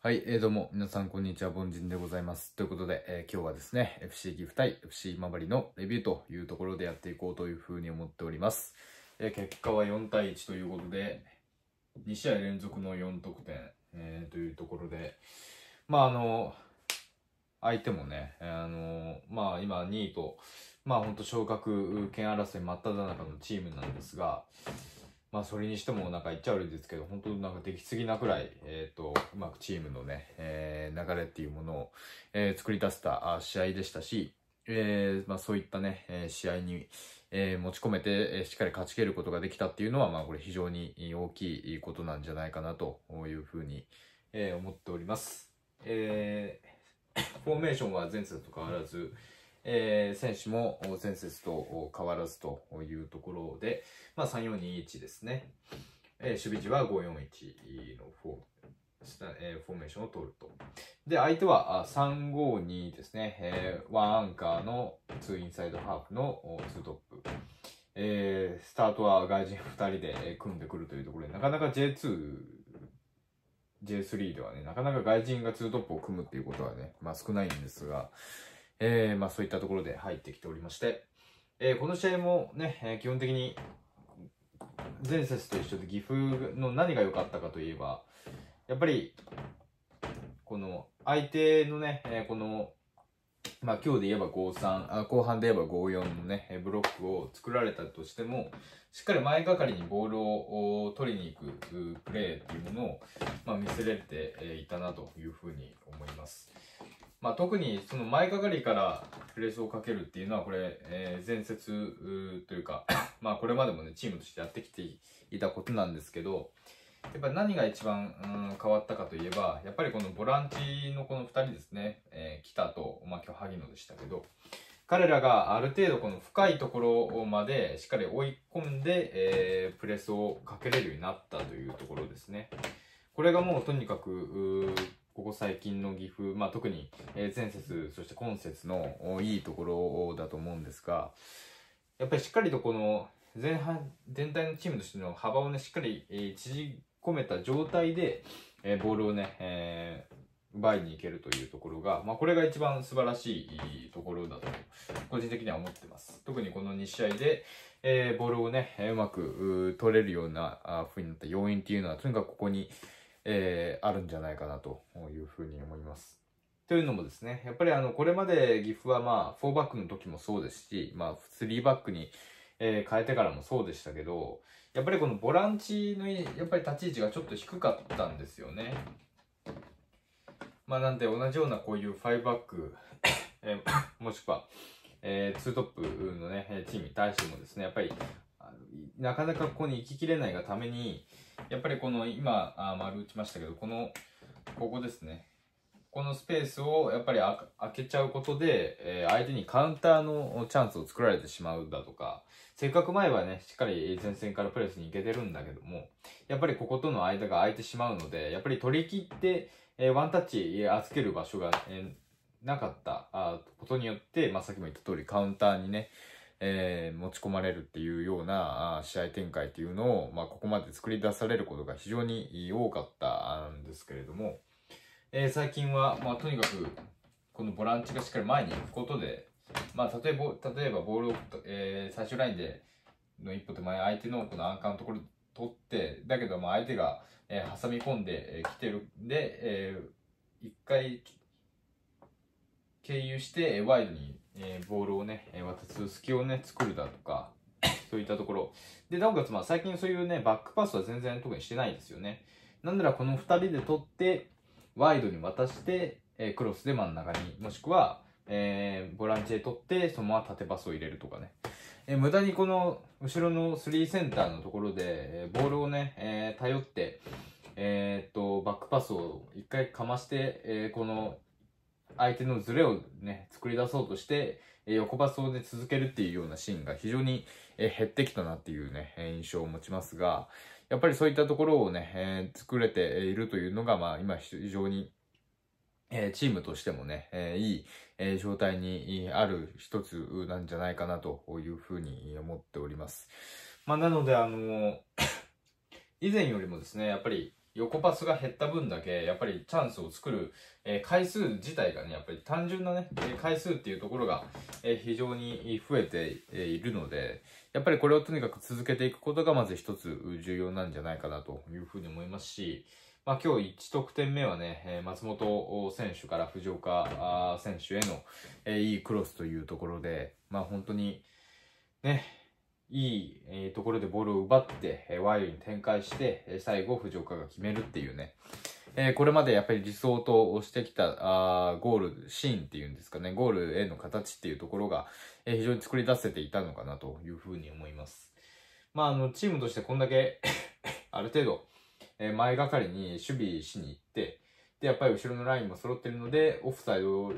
はい、えー、どうも、皆さん、こんにちは、凡人でございます。ということで、えー、今日はですね、FC ギフ対 FC 周りのレビューというところでやっていこうというふうに思っております。えー、結果は4対1ということで、2試合連続の4得点、えー、というところで、まあ、あの、相手もね、あの、まあ、今2位と、まあ、ほんと昇格権争い真っ只中のチームなんですが、まあ、それにしても、なんか言っちゃ悪いですけど、本当になんか出来すぎなくらい、えっ、ー、と、うまくチームのね、えー、流れっていうものを、えー、作り出した試合でしたし、えー、まあ、そういったね、えー、試合に、えー、持ち込めて、えー、しっかり勝ち切ることができたっていうのは、まあ、これ非常に大きいことなんじゃないかなというふうに、えー、思っております。えー、フォーメーションは前世と変わらず、えー、選手も前節と変わらずというところで、まあ、3421ですね、えー、守備時は541のフォーフォーメーションを取ると。で、相手は352ですね、えー、1アンカーの2インサイドハーフの2トップ。えー、スタートは外人2人で組んでくるというところで、なかなか J2、J3 ではね、なかなか外人が2トップを組むっていうことはね、まあ少ないんですが、えー、まあ、そういったところで入ってきておりまして、えー、この試合もね、えー、基本的に前節と一緒で岐阜の何が良かったかといえば、やっぱり、この相手のね、えこの、まあ今日で言えば5-3、後半で言えば5-4のね、ブロックを作られたとしても、しっかり前がかりにボールを取りに行くプレーっていうものを、まあ、見せれていたなというふうに思います。まあ、特にその前かがりからプレスをかけるっていうのはこれ、えー、前節というか まあこれまでもねチームとしてやってきていたことなんですけどやっぱ何が一番、うん、変わったかといえばやっぱりこのボランチのこの2人ですね、えー、北と、まあ、今日萩野でしたけど彼らがある程度この深いところまでしっかり追い込んで、えー、プレスをかけれるようになったというところですね。これがもうとにかくここ最近の岐阜、まあ、特に、え前節、そして今節のいいところだと思うんですが、やっぱりしっかりとこの前半、全体のチームとしての幅をね、しっかり、え縮込めた状態で、えボールをね、えー、奪いに行けるというところが、まあ、これが一番素晴らしいところだと、個人的には思ってます。特にこの2試合で、えー、ボールをね、うまく取れるような風になった要因っていうのは、とにかくここに、えー、あるんじゃないかなというふうに思います。というのもですね、やっぱりあの、これまで岐阜はまあ、4バックの時もそうですし、まあ、3バックに、えー、変えてからもそうでしたけど、やっぱりこのボランチの、やっぱり立ち位置がちょっと低かったんですよね。まあ、なんで同じようなこういう5バック、えー、もしくは、えー、2トップのね、チームに対してもですね、やっぱり、なかなかここに行ききれないがために、やっぱりこの今あ丸打ちましたけどこのここですねこのスペースをやっぱり開けちゃうことで、えー、相手にカウンターのチャンスを作られてしまうだとかせっかく前はねしっかり前線からプレスに行けてるんだけどもやっぱりこことの間が空いてしまうのでやっぱり取り切って、えー、ワンタッチ預ける場所が、えー、なかったことによって、まあ、さっきも言った通りカウンターにねえー、持ち込まれるっていうような試合展開っていうのを、まあ、ここまで作り出されることが非常に多かったんですけれども、えー、最近は、まあ、とにかくこのボランチがしっかり前に行くことで、まあ、例えば例えばボールを、えー、最終ラインでの一歩手前相手のこのアンカーのところ取ってだけどまあ相手が、えー、挟み込んできてるんで、えー、一回経由してワイドにえー、ボールをね、渡す隙をね、作るだとか、そういったところ。で、なおかつ、まあ、最近そういうね、バックパスは全然特にしてないですよね。なんならこの2人で取って、ワイドに渡して、えー、クロスで真ん中に、もしくは、えー、ボランチで取って、そのまま縦パスを入れるとかね。えー、無駄にこの、後ろの3センターのところで、えボールをね、え頼って、えっと、バックパスを1回かまして、えこの、相手のズレをね、作り出そうとして、え横パスをね、続けるっていうようなシーンが非常に、え減ってきたなっていうね、印象を持ちますが、やっぱりそういったところをね、えー、作れているというのが、まあ今非常に、えー、チームとしてもね、えー、いい、えー、状態にある一つなんじゃないかなというふうに思っております。まあなのであの 以前よりもですね、やっぱり横パスが減った分だけ、やっぱりチャンスを作る、えー、回数自体がね、やっぱり単純なね、回数っていうところが、えー、非常に増えて、えー、いるので、やっぱりこれをとにかく続けていくことがまず一つ重要なんじゃないかなというふうに思いますし、まあ、今日1得点目はね、えー、松本選手から藤岡選手への、えー、いいクロスというところで、まあ、本当に、ね、いいところでボールを奪って、ワイルに展開して、最後、藤岡が決めるっていうね。えー、これまでやっぱり理想としてきたあーゴールシーンっていうんですかね、ゴールへの形っていうところが、えー、非常に作り出せていたのかなというふうに思います。まあ、あの、チームとしてこんだけ ある程度、えー、前がかりに守備しに行って、で、やっぱり後ろのラインも揃ってるので、オフサイド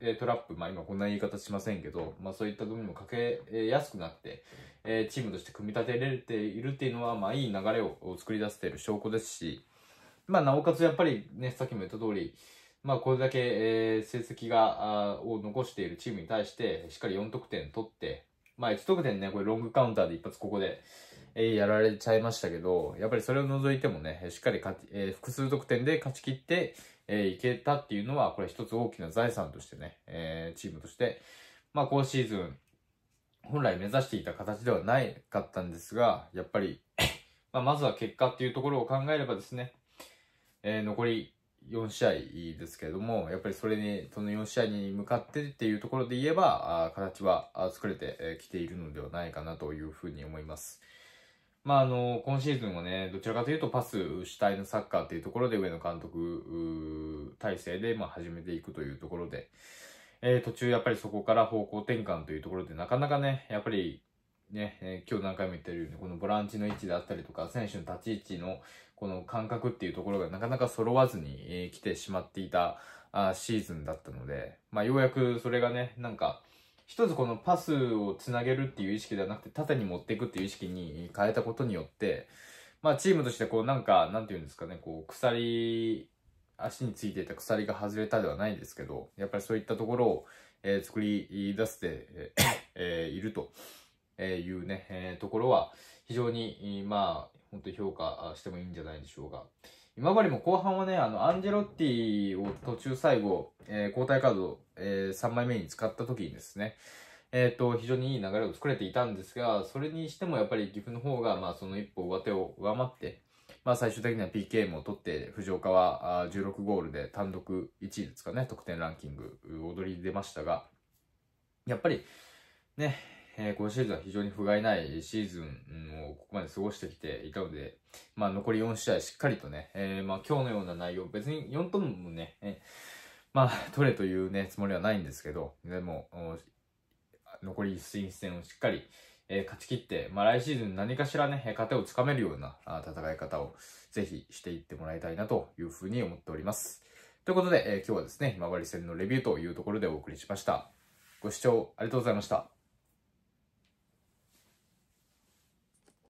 えトラップ、まあ今こんな言い方しませんけど、まあそういった部分もかけ、えやすくなって、えチームとして組み立てられているっていうのは、まあいい流れを作り出している証拠ですし、まあなおかつやっぱりね、さっきも言った通り、まあこれだけ、え成績が、を残しているチームに対して、しっかり4得点取って、まあ1得点ね、これロングカウンターで一発ここで、えやられちゃいましたけど、やっぱりそれを除いてもね、しっかり勝ち、えー、複数得点で勝ち切って、えー、いけたっていうのは、これ一つ大きな財産としてね、えー、チームとして、まあ今シーズン、本来目指していた形ではないかったんですが、やっぱり まあまずは結果っていうところを考えればですね、えー、残り4試合ですけれども、やっぱりそれに、その4試合に向かってっていうところで言えば、あ形は作れてきているのではないかなというふうに思います。まあ、あの、今シーズンはね、どちらかというとパス主体のサッカーっていうところで上野監督体制で、まあ、始めていくというところで、えー、途中やっぱりそこから方向転換というところで、なかなかね、やっぱり、ね、えー、今日何回も言ってるように、このボランチの位置であったりとか、選手の立ち位置のこの感覚っていうところがなかなか揃わずに、えー、来てしまっていたあーシーズンだったので、まあ、ようやくそれがね、なんか、一つこのパスをつなげるっていう意識ではなくて、縦に持っていくっていう意識に変えたことによって、まあチームとしてこうなんか、なんていうんですかね、こう鎖、足についていた鎖が外れたではないですけど、やっぱりそういったところを、えー、作り出して、えー、いるというね、えー、ところは非常に、まあ、本当に評価してもいいんじゃないでしょうか。今治も後半はね、あの、アンジェロッティを途中最後、えー、交代カード、えー、3枚目に使った時にですね、えっ、ー、と、非常にいい流れを作れていたんですが、それにしてもやっぱり岐阜の方が、まあ、その一歩上手を上回って、まあ、最終的には PK も取って、藤岡は16ゴールで単独1位ですかね、得点ランキング、踊り出ましたが、やっぱり、ね、えー、今シーズンは非常に不甲斐ないシーズンまで過ごしてきていたので、まあ、残り4試合しっかりとね、えー、まあ、今日のような内容、別に4トンもね、えまあ、取れというね、つもりはないんですけど、でも、残り1戦をしっかり、えー、勝ち切って、まあ、来シーズン何かしらね、勝てをつかめるような戦い方をぜひしていってもらいたいなというふうに思っております。ということで、えー、今日はですね、ひまわり戦のレビューというところでお送りしました。ご視聴ありがとうございました。